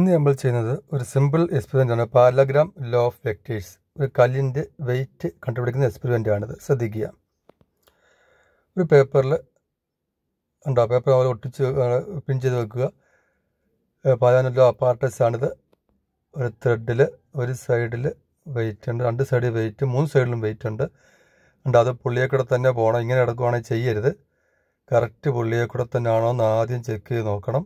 ഇന്ന് നമ്മൾ ചെയ്യുന്നത് ഒരു സിമ്പിൾ എക്സ്പെരിമെൻ്റ് ആണ് പാലഗ്രാം ലോ ഓഫ് വെക്ടേഴ്സ് ഒരു കല്ലിൻ്റെ വെയിറ്റ് കണ്ടുപിടിക്കുന്ന എക്സ്പെരിമെൻ്റ് ആണിത് ശ്രദ്ധിക്കുക ഒരു പേപ്പറിൽ ഉണ്ടോ പേപ്പർ നമ്മൾ ഒട്ടിച്ച് പിൻ ചെയ്ത് വെക്കുക പാലാന ലോ അപ്പാർട്ടസ് ആണിത് ഒരു ത്രെഡിൽ ഒരു സൈഡിൽ വെയിറ്റ് ഉണ്ട് രണ്ട് സൈഡിൽ വെയിറ്റ് മൂന്ന് സൈഡിലും വെയിറ്റ് ഉണ്ട് ഉണ്ട് അത് പുള്ളിയെ കൂടെ തന്നെ പോകണം ഇങ്ങനെ കിടക്കുവാണെങ്കിൽ ചെയ്യരുത് കറക്റ്റ് പുള്ളിയെ കൂടെ തന്നെ ആണോ എന്ന് ആദ്യം ചെക്ക് ചെയ്ത് നോക്കണം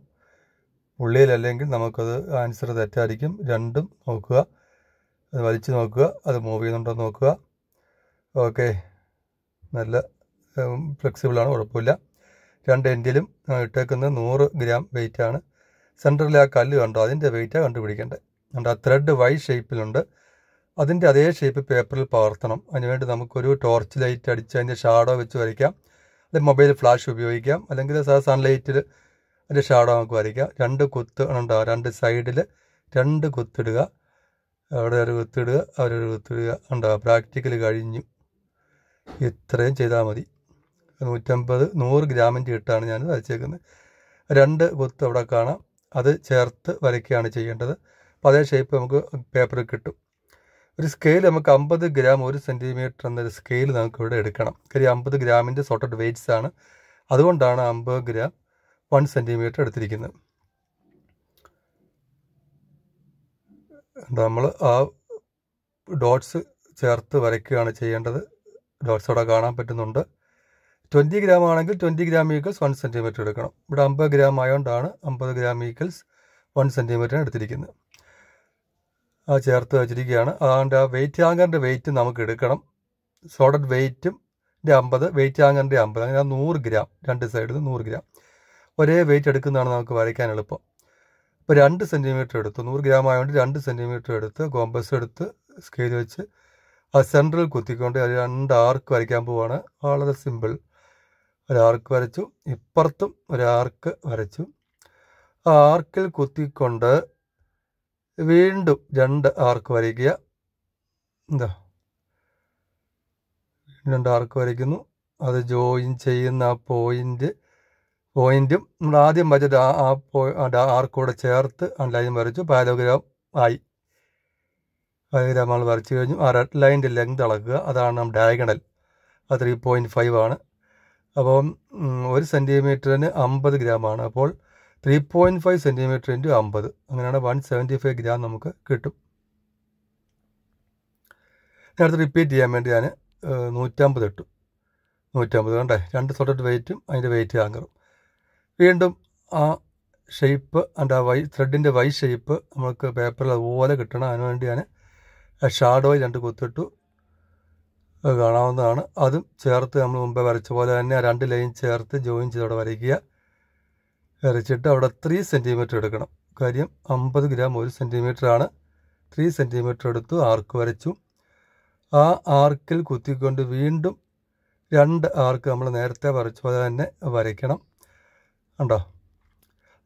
ഉള്ളിയിലല്ലെങ്കിൽ നമുക്കത് ആൻസർ തെറ്റായിരിക്കും രണ്ടും നോക്കുക അത് വലിച്ചു നോക്കുക അത് മൂവ് ചെയ്യുന്നുണ്ടോ നോക്കുക ഓക്കെ നല്ല ഫ്ലെക്സിബിളാണ് കുഴപ്പമില്ല രണ്ട് എൻഡിലും ഇട്ടേക്കുന്നത് നൂറ് ഗ്രാം വെയിറ്റാണ് സെൻറ്ററിൽ ആ കല്ല് കണ്ടോ അതിൻ്റെ വെയിറ്റാണ് കണ്ടുപിടിക്കേണ്ടത് അതുകൊണ്ട് ആ ത്രെഡ് വൈ ഷേപ്പിലുണ്ട് അതിൻ്റെ അതേ ഷേപ്പ് പേപ്പറിൽ പകർത്തണം അതിനുവേണ്ടി നമുക്കൊരു ടോർച്ച് ലൈറ്റ് അടിച്ച് അതിൻ്റെ ഷാഡോ വെച്ച് വരയ്ക്കാം അല്ലെങ്കിൽ മൊബൈൽ ഫ്ലാഷ് ഉപയോഗിക്കാം അല്ലെങ്കിൽ സൺലൈറ്റിൽ അതിൻ്റെ ഷാഡോ നമുക്ക് വരയ്ക്കാം രണ്ട് കുത്ത് ഉണ്ടോ രണ്ട് സൈഡിൽ രണ്ട് കുത്തിടുക അവിടെ ഒരു കുത്തിടുക അവിടെ ഒരു കുത്തിടുക ഉണ്ടാവുക പ്രാക്ടിക്കൽ കഴിഞ്ഞു ഇത്രയും ചെയ്താൽ മതി നൂറ്റമ്പത് നൂറ് ഗ്രാമിൻ്റെ ഇട്ടാണ് ഞാൻ വരച്ചേക്കുന്നത് രണ്ട് കുത്ത് അവിടെ കാണാം അത് ചേർത്ത് വരയ്ക്കുകയാണ് ചെയ്യേണ്ടത് അപ്പോൾ അതേ ഷേപ്പ് നമുക്ക് പേപ്പറിൽ കിട്ടും ഒരു സ്കെയിൽ നമുക്ക് അമ്പത് ഗ്രാം ഒരു സെൻറ്റിമീറ്റർ എന്നൊരു സ്കെയിൽ നമുക്ക് ഇവിടെ എടുക്കണം കാര്യം അമ്പത് ഗ്രാമിൻ്റെ സോട്ടഡ് വെയ്റ്റ്സ് ആണ് അതുകൊണ്ടാണ് അമ്പത് ഗ്രാം വൺ സെൻറ്റിമീറ്റർ എടുത്തിരിക്കുന്നത് നമ്മൾ ആ ഡോട്ട്സ് ചേർത്ത് വരയ്ക്കുകയാണ് ചെയ്യേണ്ടത് ഡോട്ട്സ് അവിടെ കാണാൻ പറ്റുന്നുണ്ട് ട്വൻറ്റി ഗ്രാം ആണെങ്കിൽ twenty gram equals one centimetre എടുക്കണം ഇവിടെ അമ്പത് ഗ്രാം ആയതുകൊണ്ടാണ് അമ്പത് ഗ്രാം ഈക്വൽസ് വൺ സെൻറ്റിമീറ്ററിന് എടുത്തിരിക്കുന്നത് ആ ചേർത്ത് വെച്ചിരിക്കുകയാണ് അതുകൊണ്ട് ആ വെയിറ്റ് ആങ്കറിൻ്റെ വെയിറ്റ് നമുക്ക് എടുക്കണം സോഡഡ് വെയിറ്റും അമ്പത് വെയിറ്റ് ആങ്കറിൻ്റെ അമ്പത് അങ്ങനെ നൂറ് ഗ്രാം രണ്ട് സൈഡിൽ നൂറ് ഗ്രാം ഒരേ വെയിറ്റ് എടുക്കുന്നതാണ് നമുക്ക് വരയ്ക്കാൻ എളുപ്പം ഇപ്പോൾ രണ്ട് സെൻറ്റിമീറ്റർ എടുത്തു നൂറ് ഗ്രാം ആയതുകൊണ്ട് രണ്ട് സെൻറ്റിമീറ്റർ എടുത്ത് കോമ്പസ് എടുത്ത് സ്കെയിൽ വെച്ച് ആ സെൻട്രൽ കുത്തിക്കൊണ്ട് അത് രണ്ട് ആർക്ക് വരയ്ക്കാൻ പോവാണ് വളരെ സിമ്പിൾ ഒരു ആർക്ക് വരച്ചു ഇപ്പുറത്തും ഒരു ആർക്ക് വരച്ചു ആ ആർക്കിൽ കുത്തിക്കൊണ്ട് വീണ്ടും രണ്ട് ആർക്ക് വരയ്ക്കുക എന്താ രണ്ട് ആർക്ക് വരയ്ക്കുന്നു അത് ജോയിൻ ചെയ്യുന്ന ആ പോയിൻ്റ് പോയിന്റും നമ്മൾ ആദ്യം വരച്ചത് ആ പോയിന്റ് ആർക്കോടെ ചേർത്ത് ലൈൻ വരച്ചു പാരഗ്രാം ആയി പാരഗ്രാം നമ്മൾ വരച്ചു കഴിഞ്ഞു ആ റെഡ് ലൈൻ്റെ ലെങ്ത് അളക്കുക അതാണ് നമ്മൾ ഡയഗണൽ അത് ത്രീ പോയിൻറ്റ് ഫൈവ് ആണ് അപ്പം ഒരു സെൻറ്റിമീറ്ററിന് അമ്പത് ഗ്രാമാണ് അപ്പോൾ three point five centimetre into അമ്പത് അങ്ങനെയാണ് വൺ സെവൻറ്റി ഫൈവ് ഗ്രാം നമുക്ക് കിട്ടും നേരത്തെ റിപ്പീറ്റ് ചെയ്യാൻ വേണ്ടി ഞാൻ നൂറ്റമ്പത് ഇട്ടു നൂറ്റമ്പത് വേണ്ടേ രണ്ട് സോട്ടിട്ട് വെയിറ്റും അതിൻ്റെ വെയിറ്റ് ആങ്കറും വീണ്ടും ആ ഷേപ്പ് ആൻഡ് ആ വൈ ത്രെഡിൻ്റെ വൈ ഷേപ്പ് നമുക്ക് പേപ്പറിൽ അതുപോലെ കിട്ടണം അതിനുവേണ്ടി ഞാൻ ഷാഡോയിൽ രണ്ട് കുത്തിട്ടു കാണാവുന്നതാണ് അതും ചേർത്ത് നമ്മൾ മുമ്പേ വരച്ച പോലെ തന്നെ രണ്ട് ലൈൻ ചേർത്ത് ജോയിൻ ചെയ്ത് അവിടെ വരയ്ക്കുക വരച്ചിട്ട് അവിടെ ത്രീ സെൻറ്റിമീറ്റർ എടുക്കണം കാര്യം അമ്പത് ഗ്രാം ഒരു സെൻറ്റിമീറ്ററാണ് ത്രീ സെൻറ്റിമീറ്റർ എടുത്തു ആർക്ക് വരച്ചു ആ ആർക്കിൽ കുത്തിക്കൊണ്ട് വീണ്ടും രണ്ട് ആർക്ക് നമ്മൾ നേരത്തെ വരച്ച പോലെ തന്നെ വരയ്ക്കണം ഉണ്ടോ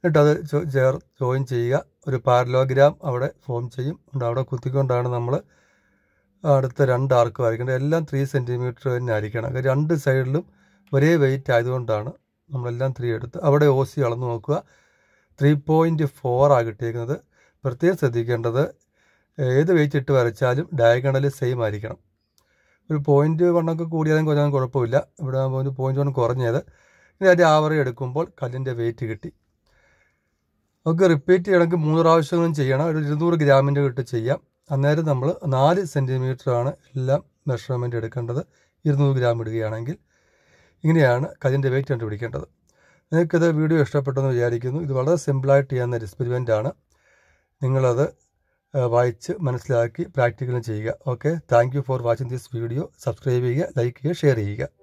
എന്നിട്ടത് ചേർ ജോയിൻ ചെയ്യുക ഒരു പാരലോഗ്രാം അവിടെ ഫോം ചെയ്യും അവിടെ കുത്തിക്കൊണ്ടാണ് നമ്മൾ അടുത്ത രണ്ട് ആർക്ക് വരയ്ക്കേണ്ടത് എല്ലാം ത്രീ സെൻറ്റിമീറ്റർ തന്നെ ആയിരിക്കണം രണ്ട് സൈഡിലും ഒരേ വെയിറ്റ് ആയതുകൊണ്ടാണ് നമ്മളെല്ലാം ത്രീ എടുത്ത് അവിടെ ഒ സി അളന്ന് നോക്കുക ത്രീ പോയിൻറ്റ് ഫോറാണ് കിട്ടിയിരിക്കുന്നത് പ്രത്യേകം ശ്രദ്ധിക്കേണ്ടത് ഏത് വെയിറ്റ് ഇട്ട് വരച്ചാലും ഡയഗണൽ സെയിം ആയിരിക്കണം ഒരു പോയിൻറ്റ് വണ്ണൊക്കെ കൂടിയാലും കുറഞ്ഞാലും കുഴപ്പമില്ല ഇവിടെ പോയിൻറ്റ് പോയിൻറ്റ് വൺ കുറഞ്ഞത് ഇനി അതിൻ്റെ ആവറി എടുക്കുമ്പോൾ കല്ലിൻ്റെ വെയിറ്റ് കിട്ടി നമുക്ക് റിപ്പീറ്റ് ചെയ്യണമെങ്കിൽ മൂന്ന് പ്രാവശ്യങ്ങളും ചെയ്യണം ഒരു ഇരുന്നൂറ് ഗ്രാമിൻ്റെ കിട്ട് ചെയ്യാം അന്നേരം നമ്മൾ നാല് ആണ് എല്ലാം മെഷർമെൻ്റ് എടുക്കേണ്ടത് ഇരുന്നൂറ് ഗ്രാം ഇടുകയാണെങ്കിൽ ഇങ്ങനെയാണ് കല്ലിൻ്റെ വെയിറ്റ് കണ്ടുപിടിക്കേണ്ടത് നിങ്ങൾക്കിത് വീഡിയോ ഇഷ്ടപ്പെട്ടെന്ന് വിചാരിക്കുന്നു ഇത് വളരെ സിമ്പിളായിട്ട് ചെയ്യുന്ന ഒരു എക്സ്പെരിമെൻ്റ് ആണ് നിങ്ങളത് വായിച്ച് മനസ്സിലാക്കി പ്രാക്ടിക്കലും ചെയ്യുക okay thank for watching this video subscribe ചെയ്യുക ലൈക്ക് ചെയ്യുക ഷെയർ ചെയ്യുക